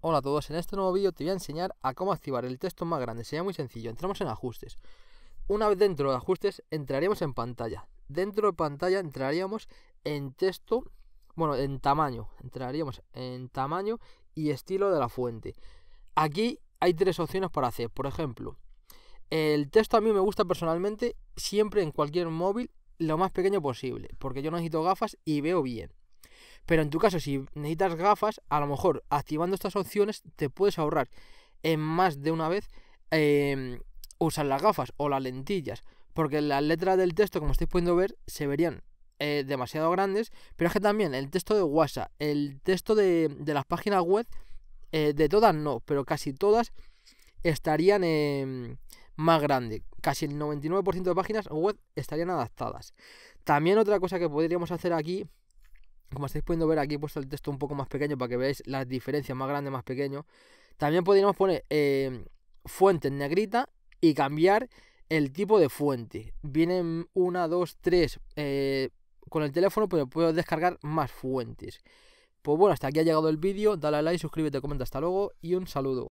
Hola a todos, en este nuevo vídeo te voy a enseñar a cómo activar el texto más grande, sería muy sencillo, entramos en ajustes. Una vez dentro de ajustes entraríamos en pantalla, dentro de pantalla entraríamos en texto, bueno, en tamaño, entraríamos en tamaño y estilo de la fuente. Aquí hay tres opciones para hacer, por ejemplo, el texto a mí me gusta personalmente siempre en cualquier móvil lo más pequeño posible, porque yo no necesito gafas y veo bien. Pero en tu caso, si necesitas gafas, a lo mejor activando estas opciones te puedes ahorrar en más de una vez em, usar las gafas o las lentillas. Porque las letras del texto, como estáis pudiendo ver, se verían eh, demasiado grandes. Pero es que también el texto de WhatsApp, el texto de, las páginas web, eh, de todas no, pero casi todas estarían em, más grandes. Casi el 99% de páginas web estarían adaptadas. También otra cosa que podríamos hacer aquí como estáis pudiendo ver, aquí he puesto el texto un poco más pequeño para que veáis las diferencias más grande, más pequeño. También podríamos poner eh, fuentes fuente en negrita y cambiar el tipo de fuente. Vienen una, dos, tres. Eh, con el teléfono pero puedo descargar más fuentes. Pues bueno, hasta aquí ha llegado el vídeo. Dale a like, suscríbete, comenta, hasta luego y un saludo.